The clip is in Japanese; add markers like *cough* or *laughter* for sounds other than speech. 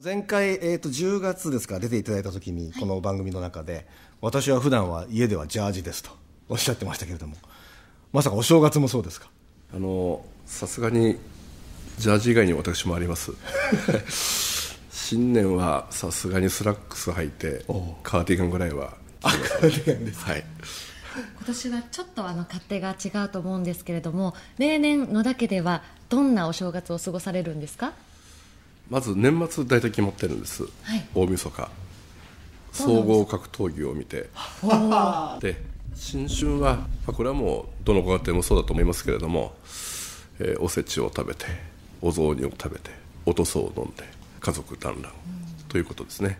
前回、えーと、10月ですか出ていただいた時に、この番組の中で、はい、私は普段は家ではジャージですとおっしゃってましたけれどもまさかお正月もそうですかあのさすがにジャージ以外に私もあります *laughs* 新年はさすがにスラックス履いてカーディガンぐらいはあカーディガンですはい今年はちょっとあの勝手が違うと思うんですけれども例年のだけではどんなお正月を過ごされるんですかまず年末大体決まってるんです、はい、大晦日総合格闘技を見てで新春は、まあ、これはもうどのご家庭もそうだと思いますけれども、えー、おせちを食べてお雑煮を食べてお塗装を飲んで家族団らんということですね、